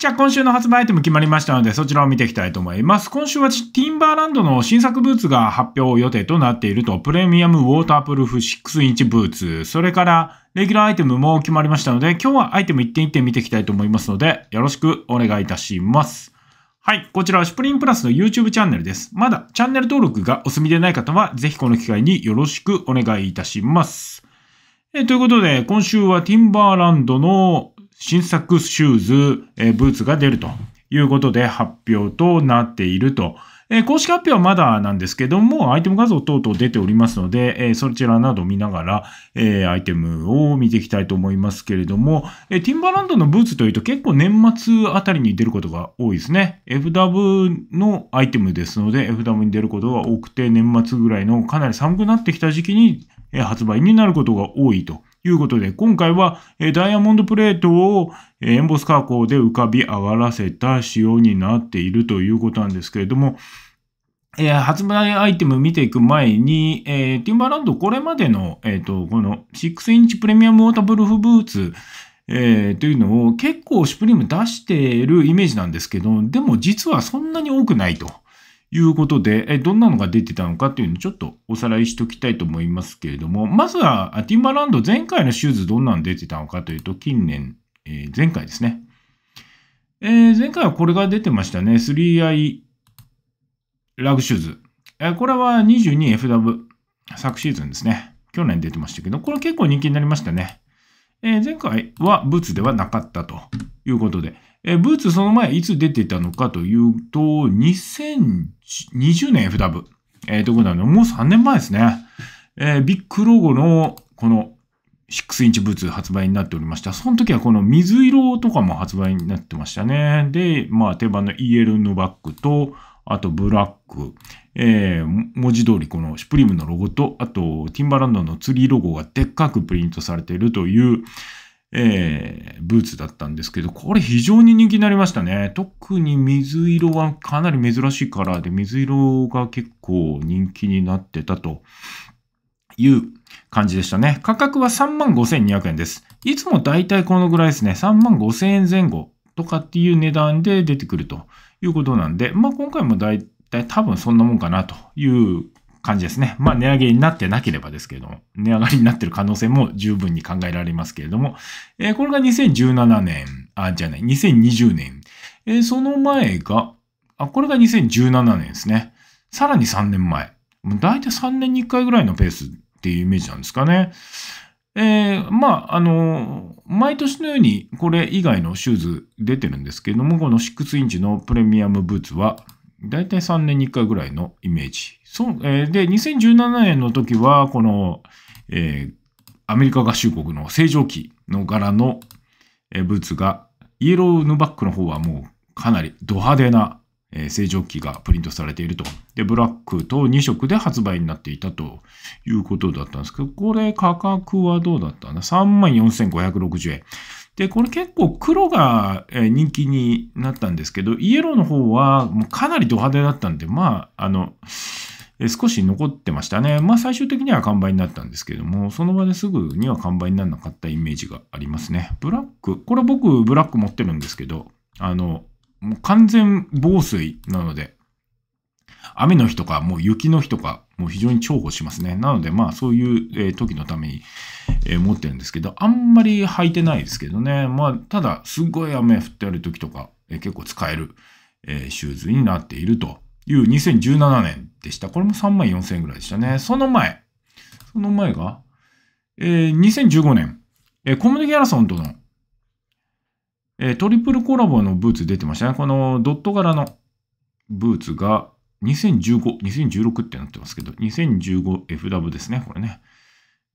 じゃあ今週の発売アイテム決まりましたのでそちらを見ていきたいと思います。今週はティンバーランドの新作ブーツが発表予定となっていると、プレミアムウォータープルーフ6インチブーツ、それからレギュラーアイテムも決まりましたので、今日はアイテム1点1点見ていきたいと思いますので、よろしくお願いいたします。はい、こちらはシュプリンプラスの YouTube チャンネルです。まだチャンネル登録がお済みでない方は、ぜひこの機会によろしくお願いいたします。えということで、今週はティンバーランドの新作シューズ、えブーツが出るということで発表となっていると。え公式発表はまだなんですけども、アイテム画像等々出ておりますので、えそちらなど見ながら、えアイテムを見ていきたいと思いますけれども、えティンバランドのブーツというと結構年末あたりに出ることが多いですね。FW のアイテムですので、FW に出ることが多くて、年末ぐらいのかなり寒くなってきた時期に、え発売になることが多いと。いうことで、今回は、えダイヤモンドプレートを、えエンボス加工で浮かび上がらせた仕様になっているということなんですけれども、え発売アイテム見ていく前に、えティンバーランドこれまでの、えっ、ー、と、この6インチプレミアムウォータールーフブーツ、えー、というのを結構シュプリーム出しているイメージなんですけど、でも実はそんなに多くないと。いうことで、えどんなのが出てたのかっていうのをちょっとおさらいしときたいと思いますけれども、まずは、ティンバランド前回のシューズどんなの出てたのかというと、近年、えー、前回ですね。えー、前回はこれが出てましたね。3i ラグシューズ。えー、これは 22FW。昨シーズンですね。去年出てましたけど、これ結構人気になりましたね。えー、前回はブーツではなかったということで、えブーツその前いつ出てたのかというと、2020年 F w えー、ということなのもう3年前ですね。えー、ビッグロゴのこの6インチブーツ発売になっておりました。その時はこの水色とかも発売になってましたね。で、まあ定番の EL のバッグと、あとブラック、えー、文字通りこのシュプリームのロゴと、あとティンバランドのツリーロゴがでっかくプリントされているという、えー、ブーツだったんですけど、これ非常に人気になりましたね。特に水色はかなり珍しいカラーで、水色が結構人気になってたという感じでしたね。価格は35,200円です。いつもだいたいこのぐらいですね。35,000円前後とかっていう値段で出てくるということなんで、まあ今回もだいたい多分そんなもんかなという感じですね。まあ、値上げになってなければですけれども、値上がりになってる可能性も十分に考えられますけれども、えー、これが2017年、あ、じゃない、2020年。えー、その前が、あ、これが2017年ですね。さらに3年前。大体3年に1回ぐらいのペースっていうイメージなんですかね。えー、まあ、あのー、毎年のようにこれ以外のシューズ出てるんですけれども、この6インチのプレミアムブーツは、だいたい3年に1回ぐらいのイメージ。そう、えー、で、2017年の時は、この、えー、アメリカ合衆国の正常期の柄の、えー、ブーツが、イエローヌバックの方はもうかなりド派手な、えー、正常期がプリントされていると。で、ブラックと2色で発売になっていたということだったんですけど、これ価格はどうだったんだ ?34,560 円。で、これ結構黒が人気になったんですけど、イエローの方はもうかなりド派手だったんで、まあ、あの、少し残ってましたね。まあ最終的には完売になったんですけども、その場ですぐには完売にならなかったイメージがありますね。ブラック、これ僕ブラック持ってるんですけど、あの、もう完全防水なので、雨の日とかもう雪の日とかもう非常に重宝しますね。なので、まあ、そういう、え時のために、え持ってるんですけど、あんまり履いてないですけどね。まあ、ただ、すっごい雨降ってある時とか、え結構使える、えシューズになっているという2017年でした。これも3万4000円ぐらいでしたね。その前、その前が、えー、2015年、えー、コムデギャラソンとの、えー、トリプルコラボのブーツ出てましたね。このドット柄のブーツが、2015、2016ってなってますけど、2015FW ですね、これね。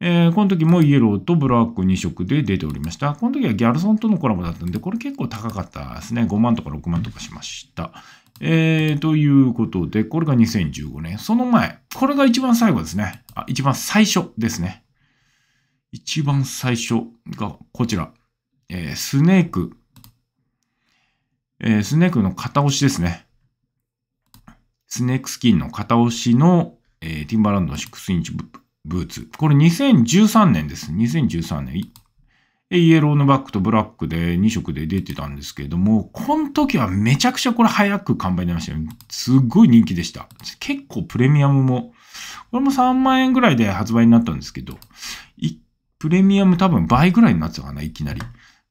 えー、この時もイエローとブラック2色で出ておりました。この時はギャルソンとのコラボだったんで、これ結構高かったですね。5万とか6万とかしました。えー、ということで、これが2015年。その前、これが一番最後ですね。あ、一番最初ですね。一番最初がこちら。えー、スネーク。えー、スネークの片押しですね。スネークスキンの片押しの、えー、ティンバランドの6インチブーツ。これ2013年です。2013年。イエローのバックとブラックで2色で出てたんですけれども、この時はめちゃくちゃこれ早く完売になりましたよ。すっごい人気でした。結構プレミアムも、これも3万円ぐらいで発売になったんですけど、プレミアム多分倍ぐらいになってたかな、いきなり。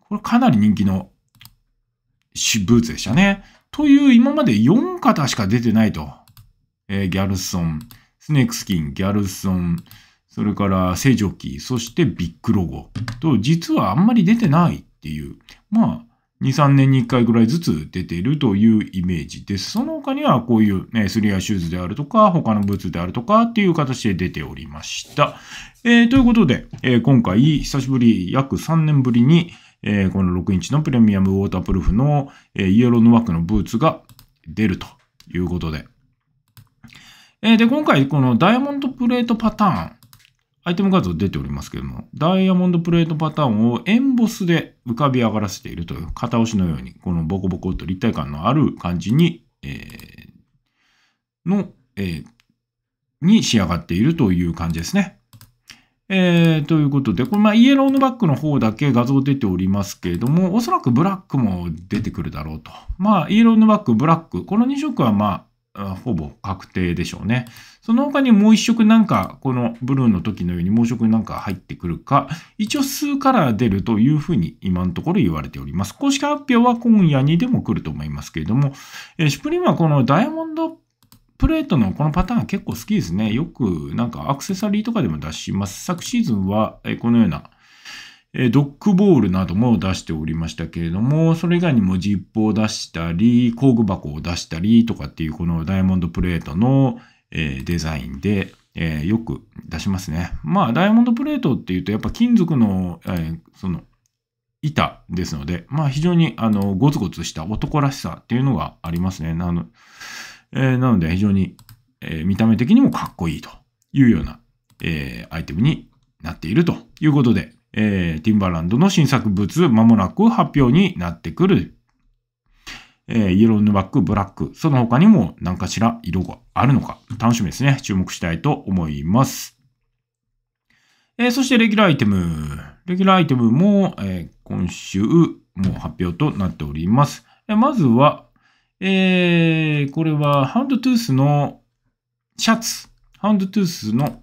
これかなり人気のブーツでしたね。という今まで4型しか出てないと。えー、ギャルソン、スネークスキン、ギャルソン、それから正常期、そしてビッグロゴと実はあんまり出てないっていう、まあ、2、3年に1回ぐらいずつ出ているというイメージです。その他にはこういうね、スリアシューズであるとか、他のブーツであるとかっていう形で出ておりました。えー、ということで、えー、今回久しぶり、約3年ぶりに、えー、この6インチのプレミアムウォータープルーフの、えー、イエローの枠のブーツが出るということで。えー、で、今回このダイヤモンドプレートパターン、アイテム画像出ておりますけども、ダイヤモンドプレートパターンをエンボスで浮かび上がらせているという、片押しのように、このボコボコと立体感のある感じに、えー、の、えー、に仕上がっているという感じですね。えー、ということで、これ、まあ、イエローのバックの方だけ画像出ておりますけれども、おそらくブラックも出てくるだろうと。まあ、イエローのバック、ブラック、この2色は、まあ、ほぼ確定でしょうね。その他にもう1色なんか、このブルーの時のようにもう1色なんか入ってくるか、一応数から出るというふうに今のところ言われております。公式発表は今夜にでも来ると思いますけれども、えー、シュプリームはこのダイヤモンドプレートのこのパターン結構好きですね。よくなんかアクセサリーとかでも出します。昨シーズンはこのようなドッグボールなども出しておりましたけれども、それ以外にもジップを出したり、工具箱を出したりとかっていうこのダイヤモンドプレートのデザインで、えよく出しますね。まあ、ダイヤモンドプレートっていうと、やっぱ金属の、えその、板ですので、まあ、非常に、あの、ゴツゴツした男らしさっていうのがありますね。あの、えー、なので非常に、えー、見た目的にもかっこいいというような、えー、アイテムになっているということで、えー、ティンバランドの新作物、まもなく発表になってくる、えー、イエローヌバック、ブラック、その他にも何かしら色があるのか、楽しみですね。注目したいと思います。えー、そしてレギュラーアイテム。レギュラーアイテムも、えー、今週もう発表となっております。えー、まずは、えー、これはハンドトゥースのシャツ。ハンドトゥースの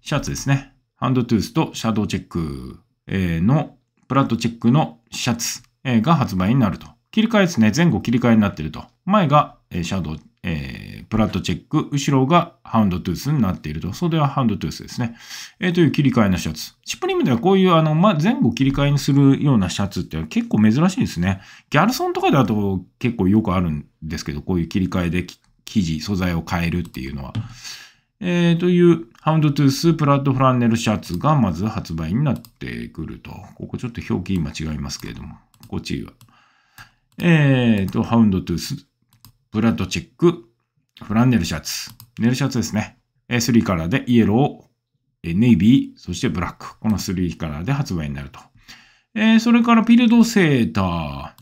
シャツですね。ハンドトゥースとシャドウチェックの、プラットチェックのシャツが発売になると。切り替えですね。前後切り替えになってると。前がシャドウ、えープラットチェック、後ろがハウンドトゥースになっていると。袖はハウンドトゥースですね。えー、という切り替えのシャツ。シップリムではこういうあの、ま前後切り替えにするようなシャツって結構珍しいですね。ギャルソンとかだと結構よくあるんですけど、こういう切り替えで生地、素材を変えるっていうのは。えー、という、ハウンドトゥースプラットフランネルシャツがまず発売になってくると。ここちょっと表記今違いますけれども、こっちは。えー、と、ハウンドトゥースプラットチェックフランネルシャツ。ネルシャツですね。3カラーでイエロー、ネイビー、そしてブラック。この3カラーで発売になると。えー、それからピルドセーター。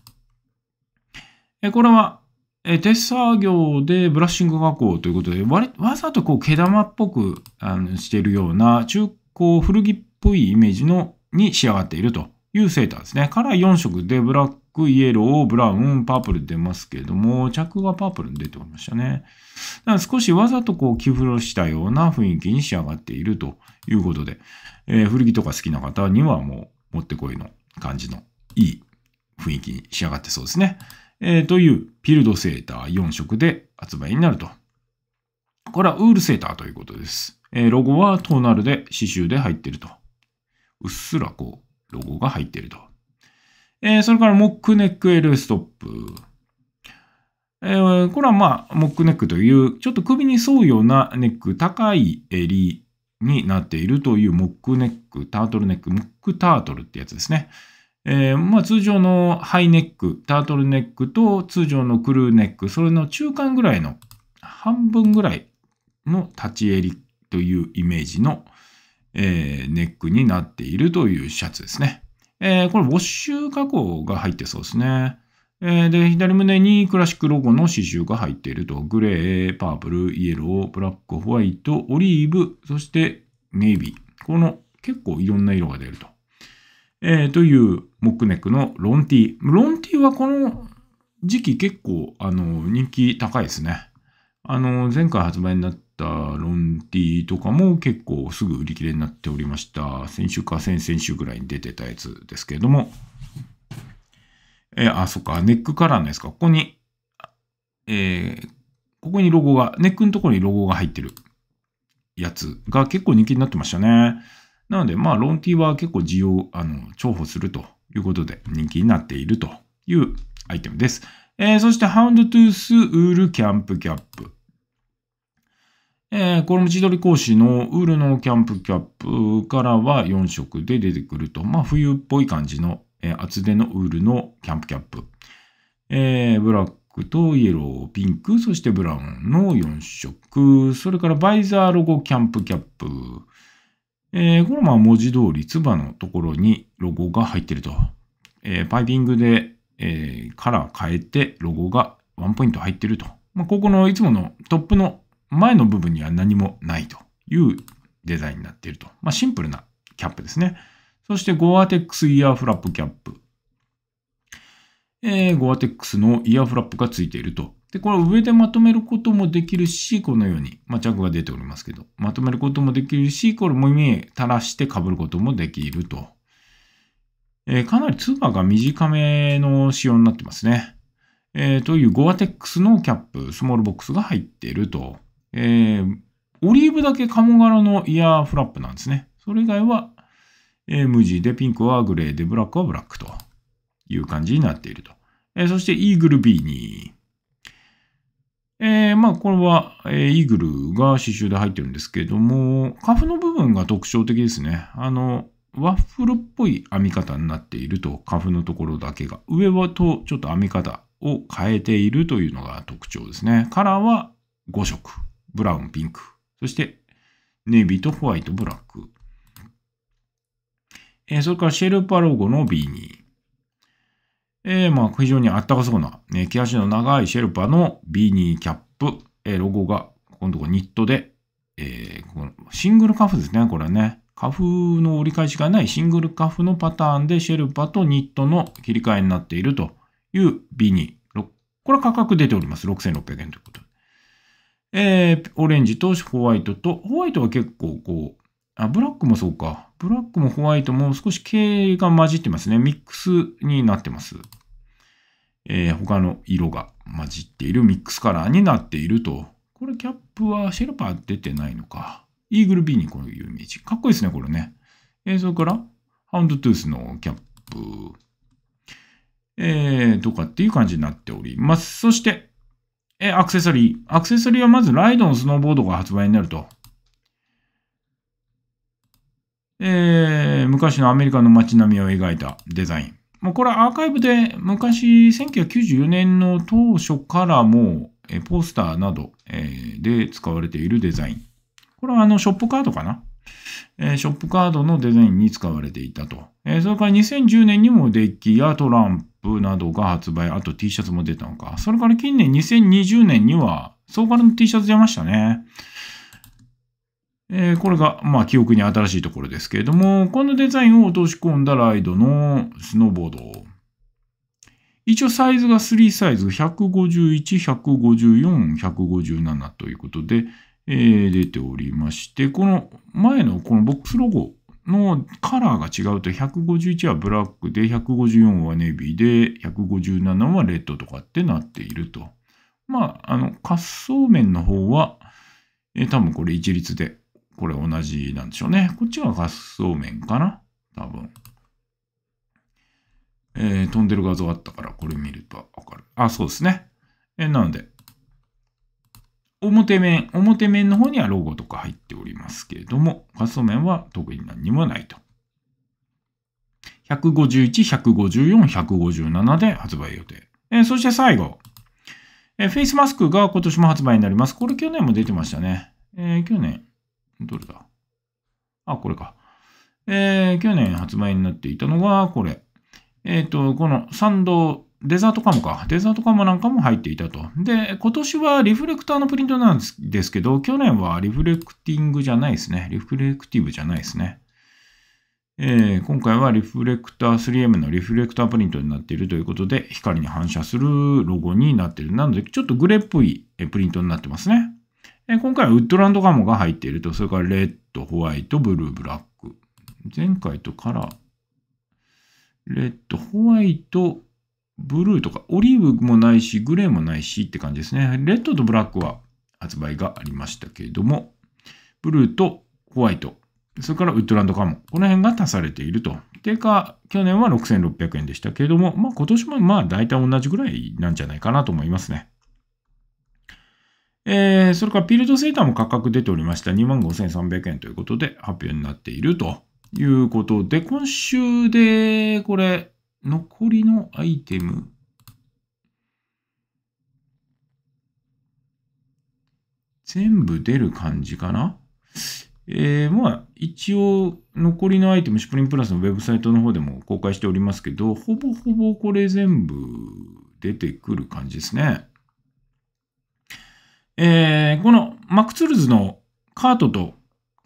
えー、これは、えー、手作業でブラッシング加工ということで、わわざとこう毛玉っぽくあのしているような中古古着っぽいイメージのに仕上がっているというセーターですね。カラー4色でブラック、イエロー、ブラウン、パープル出ますけれども、着はパープルに出ておりましたね。だから少しわざとこう、着古したような雰囲気に仕上がっているということで、えー、古着とか好きな方にはもう、持ってこいの感じのいい雰囲気に仕上がってそうですね。えー、という、ピルドセーター4色で発売になると。これはウールセーターということです。えー、ロゴはトーナルで刺繍で入ってると。うっすらこう、ロゴが入ってると。えー、それからモックネック L ストップ。えー、これはまあ、モックネックという、ちょっと首に沿うようなネック、高い襟になっているというモックネック、タートルネック、モックタートルってやつですね。えー、まあ、通常のハイネック、タートルネックと通常のクルーネック、それの中間ぐらいの、半分ぐらいの立ち襟というイメージの、えー、ネックになっているというシャツですね。えー、これ、ウォッシュ加工が入ってそうですね。えー、で、左胸にクラシックロゴの刺繍が入っていると。グレー、パープル、イエロー、ブラック、ホワイト、オリーブ、そしてネイビー。この結構いろんな色が出ると。えー、というモックネックのロンティー。ロンティーはこの時期結構あの人気高いですね。あの前回発売になっったロンティとかも結構すぐ売り切れになっておりました。先週か先々週ぐらいに出てたやつですけれども。え、あ、そっか、ネックカラーのやつか。ここに、えー、ここにロゴが、ネックのところにロゴが入ってるやつが結構人気になってましたね。なので、まあ、ロンティは結構需要、あの、重宝するということで人気になっているというアイテムです。えー、そして、ハウンドトゥースウールキャンプキャップ。えー、これも千鳥講師のウールのキャンプキャップからは4色で出てくると、まあ冬っぽい感じの、えー、厚手のウールのキャンプキャップ。えー、ブラックとイエロー、ピンク、そしてブラウンの4色。それからバイザーロゴキャンプキャップ。えー、これは文字通り、つばのところにロゴが入ってると。えー、パイピングで、えー、カラー変えて、ロゴがワンポイント入ってると。まあ、ここのいつものトップの前の部分には何もないというデザインになっていると。まあ、シンプルなキャップですね。そして、ゴアテックスイヤーフラップキャップ。えー、ゴアテックスのイヤーフラップがついていると。で、これ上でまとめることもできるし、このように、まあ、クが出ておりますけど、まとめることもできるし、これも耳へ垂らして被ることもできると。えー、かなりツバが短めの仕様になってますね。えー、というゴアテックスのキャップ、スモールボックスが入っていると。えー、オリーブだけ鴨柄のイヤーフラップなんですね。それ以外は、えー、無地で、ピンクはグレーで、ブラックはブラックという感じになっていると。えー、そして、イーグル B2。えー、まあ、これは、えー、イーグルが刺繍で入ってるんですけれども、カフの部分が特徴的ですね。あの、ワッフルっぽい編み方になっていると、カフのところだけが。上はと、ちょっと編み方を変えているというのが特徴ですね。カラーは5色。ブラウン、ピンク。そして、ネイビーとホワイト、ブラック。えー、それからシェルパロゴの B2。えー、まあ、非常にあったかそうな、ね、毛足の長いシェルパの B2 キャップ。えー、ロゴが、ここのとこニットで、えー、このシングルカフですね、これね。カフの折り返しがないシングルカフのパターンでシェルパとニットの切り替えになっているという B2。これは価格出ております。6600円ということえー、オレンジとホワイトと、ホワイトは結構こう、あ、ブラックもそうか。ブラックもホワイトも少し系が混じってますね。ミックスになってます。えー、他の色が混じっているミックスカラーになっていると。これキャップはシェルパー出てないのか。イーグル B にこういうイメージ。かっこいいですね、これね。映、ー、像、れからハウンドトゥースのキャップ、えー、とかっていう感じになっております。そして、え、アクセサリー。アクセサリーはまずライドのスノーボードが発売になると。えー、昔のアメリカの街並みを描いたデザイン。もうこれアーカイブで昔1994年の当初からもうポスターなどで使われているデザイン。これはあのショップカードかなえショップカードのデザインに使われていたと。えそれから2010年にもデッキやトランプなどが発売、あと T シャツも出たのか。それから近年2020年には、ソーカルの T シャツ出ましたね。えー、これが、まあ、記憶に新しいところですけれども、このデザインを落とし込んだライドのスノーボード。一応サイズが3サイズ、151、154、157ということで、えー、出ておりまして、この前のこのボックスロゴのカラーが違うと、151はブラックで、154はネビーで、157はレッドとかってなっていると。まあ、あの、滑走面の方は、えー、多分これ一律で、これ同じなんでしょうね。こっちは滑走面かな多分。えー、飛んでる画像あったから、これ見るとわかる。あ、そうですね。えー、なので、表面、表面の方にはロゴとか入っておりますけれども、画素面は特に何にもないと。151、154、157で発売予定。えー、そして最後、えー、フェイスマスクが今年も発売になります。これ去年も出てましたね。えー、去年、どれだあ、これか。えー、去年発売になっていたのが、これ。えっ、ー、と、このサンドデザートカムか。デザートカムなんかも入っていたと。で、今年はリフレクターのプリントなんですけど、去年はリフレクティングじゃないですね。リフレクティブじゃないですね。えー、今回はリフレクター 3M のリフレクタープリントになっているということで、光に反射するロゴになっている。なので、ちょっとグレーっぽいプリントになってますね。えー、今回はウッドランドカモが入っていると、それからレッド、ホワイト、ブルー、ブラック。前回とカラー。レッド、ホワイト、ブルーとか、オリーブもないし、グレーもないしって感じですね。レッドとブラックは発売がありましたけれども、ブルーとホワイト、それからウッドランドカモン、この辺が足されていると。定価、去年は6600円でしたけれども、まあ今年もまあ大体同じぐらいなんじゃないかなと思いますね。えー、それからピルトセーターも価格出ておりました。25,300円ということで発表になっているということで、今週でこれ、残りのアイテム、全部出る感じかなえー、まあ、一応、残りのアイテム、シプリンプラスのウェブサイトの方でも公開しておりますけど、ほぼほぼこれ全部出てくる感じですね。えー、この MacTools のカートと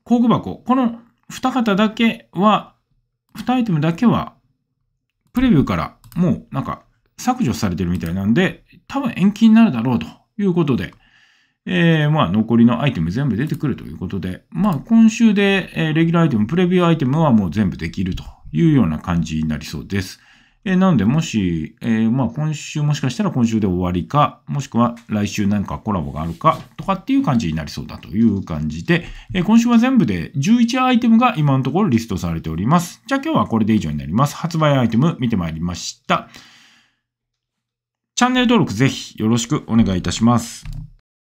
工具箱、この二方だけは、二アイテムだけはプレビューからもうなんか削除されてるみたいなんで、多分延期になるだろうということで、えー、まあ残りのアイテム全部出てくるということで、まあ今週で、えレギュラーアイテム、プレビューアイテムはもう全部できるというような感じになりそうです。えー、なので、もし、えー、まあ今週もしかしたら今週で終わりか、もしくは来週なんかコラボがあるかとかっていう感じになりそうだという感じで、えー、今週は全部で11アイテムが今のところリストされております。じゃあ今日はこれで以上になります。発売アイテム見てまいりました。チャンネル登録ぜひよろしくお願いいたします。